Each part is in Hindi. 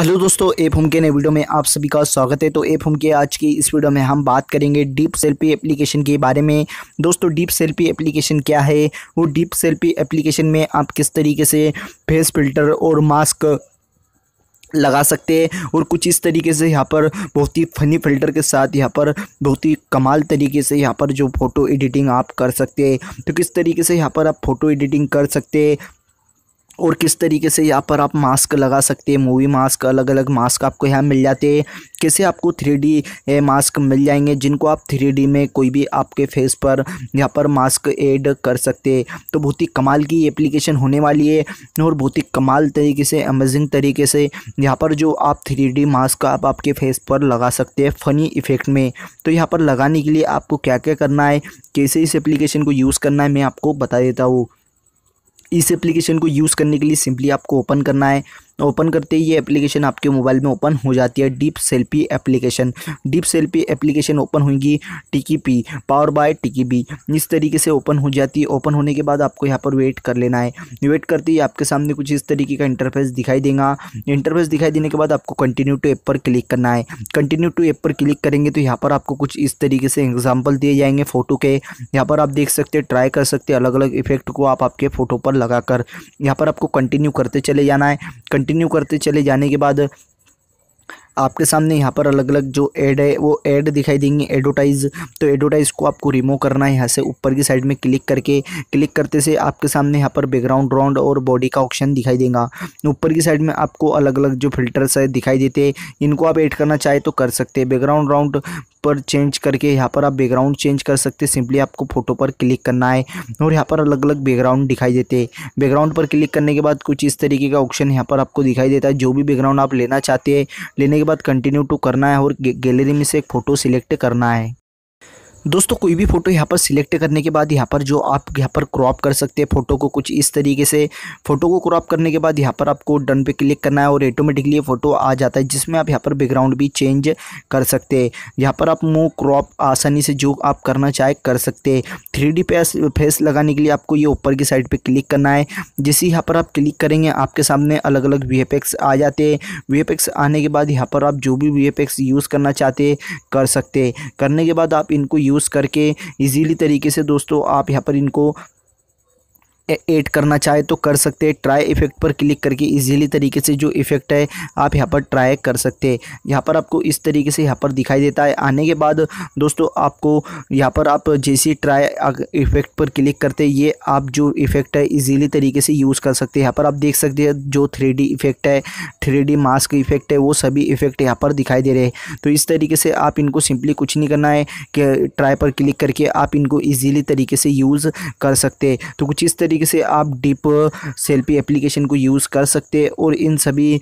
हेलो दोस्तों एप होम के नए वीडियो में आप सभी का स्वागत है तो एप होम के आज की इस वीडियो में हम बात करेंगे डीप सेल्फी एप्लीकेशन के बारे में दोस्तों डीप सेल्फी एप्लीकेशन क्या है वो डीप सेल्फी एप्लीकेशन में आप किस तरीके से फेस फिल्टर और मास्क लगा सकते हैं और कुछ इस तरीके से यहाँ पर बहुत ही फनी फिल्टर के साथ यहाँ पर बहुत ही कमाल तरीके से यहाँ पर जो फ़ोटो एडिटिंग आप कर सकते हैं तो किस तरीके से यहाँ पर आप फ़ोटो एडिटिंग कर सकते हैं और किस तरीके से यहाँ पर आप मास्क लगा सकते हैं मूवी मास्क अलग अलग मास्क आपको यहाँ मिल जाते हैं कैसे आपको थ्री डी मास्क मिल जाएंगे जिनको आप थ्री डी में कोई भी आपके फेस पर यहाँ पर मास्क ऐड कर सकते हैं तो बहुत ही कमाल की एप्लीकेशन होने वाली है और बहुत ही कमाल तरीके से अमेजिंग तरीके से यहाँ पर जो आप थ्री डी मास्क आप आपके फेस पर लगा सकते हैं फ़नी इफ़ेक्ट में तो यहाँ पर लगाने के लिए आपको क्या क्या करना है कैसे इस एप्लीकेशन को यूज़ करना है मैं आपको बता देता हूँ इस एप्लीकेशन को यूज़ करने के लिए सिंपली आपको ओपन करना है ओपन करते ही ये एप्लीकेशन आपके मोबाइल में ओपन हो जाती है deep selfie application deep selfie application open होगी टिकी पी पावर बाय टिकी बी इस तरीके से ओपन हो जाती है ओपन होने के बाद आपको यहाँ पर वेट कर लेना है वेट करते ही आपके सामने कुछ इस तरीके का इंटरफेस दिखाई देगा इंटरफेस दिखाई देने के बाद आपको कंटिन्यू टू ऐप पर क्लिक करना है कंटिन्यू टू ऐप पर क्लिक करेंगे तो यहाँ पर आपको कुछ इस तरीके से एग्जाम्पल दिए जाएंगे फ़ोटो के यहाँ पर आप देख सकते हैं ट्राई कर सकते हैं अलग अलग इफेक्ट को आप आपके फ़ोटो पर लगाकर यहाँ पर आपको कंटिन्यू करते चले जाना है कंटिन्यू कंटिन्यू करते चले जाने के बाद आपके सामने यहाँ पर अलग अलग जो एड है वो एड दिखाई देंगी एडवर्टाइज तो एडवर्टाइज को आपको रिमूव करना है यहाँ से ऊपर की साइड में क्लिक करके क्लिक करते से आपके सामने यहाँ पर बैकग्राउंड राउंड और बॉडी का ऑप्शन दिखाई देगा ऊपर की साइड में आपको अलग अलग जो फिल्टर्स है दिखाई देते हैं इनको आप ऐड करना चाहे तो कर सकते हैं बैकग्राउंड राउंड पर चेंज करके यहाँ पर आप बैकग्राउंड चेंज कर सकते हैं सिंपली आपको फोटो पर क्लिक करना है और यहाँ पर अलग अलग बैकग्राउंड दिखाई देते हैं बैकग्राउंड पर क्लिक करने के बाद कुछ इस तरीके का ऑप्शन यहाँ पर आपको दिखाई देता है जो भी बैकग्राउंड आप लेना चाहते हैं लेने बाद कंटिन्यू टू करना है और गैलरी में से एक फ़ोटो सिलेक्ट करना है दोस्तों कोई भी फ़ोटो यहाँ पर सिलेक्ट करने के बाद यहाँ पर जो आप यहाँ पर क्रॉप कर सकते हैं फ़ोटो को कुछ इस तरीके से फ़ोटो को क्रॉप करने के बाद यहाँ पर आपको डन पे क्लिक करना है और ऑटोमेटिकली ये फ़ोटो आ जाता है जिसमें आप यहाँ पर बैकग्राउंड भी चेंज कर सकते हैं यहाँ पर आप मुंह क्रॉप आसानी से जो आप करना चाहे कर सकते हैं थ्री फेस फेस लगाने के लिए आपको ये ऊपर की साइड पर क्लिक करना है जैसे यहाँ पर आप क्लिक करेंगे आपके सामने अलग अलग वी आ जाते हैं वी आने के बाद यहाँ पर आप जो भी वी यूज़ करना चाहते कर सकते करने के बाद आप इनको यूज़ करके इजीली तरीके से दोस्तों आप यहाँ पर इनको ऐड करना चाहे तो कर सकते हैं ट्राई इफेक्ट पर क्लिक करके इजीली तरीके से जो इफेक्ट है आप यहाँ पर ट्राई कर सकते हैं यहाँ पर आपको इस तरीके से यहाँ पर दिखाई देता है आने के बाद दोस्तों आपको यहाँ पर आप जैसे ट्राई इफेक्ट पर क्लिक करते ये आप जो इफेक्ट है इजीली तरीके से यूज़ कर सकते हैं यहाँ पर आप देख सकते हैं जो थ्री इफेक्ट है थ्री मास्क इफेक्ट है वो सभी इफेक्ट यहाँ पर दिखाई दे रहे हैं तो इस तरीके से आप इनको सिंपली कुछ नहीं करना है कि ट्राई पर क्लिक करके आप इनको ईजिली तरीके से यूज़ कर सकते हैं तो कुछ इस तरीके से आप डिप सेल्फी एप्लीकेशन को यूज़ कर सकते हैं और इन सभी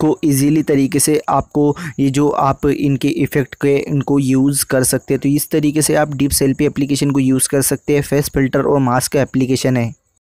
को इजीली तरीके से आपको ये जो आप इनके इफ़ेक्ट के इनको यूज़ कर सकते हैं तो इस तरीके से आप डीप सेल्फी एप्लीकेशन को यूज़ कर सकते हैं फेस फिल्टर और मास्क का एप्लीकेशन है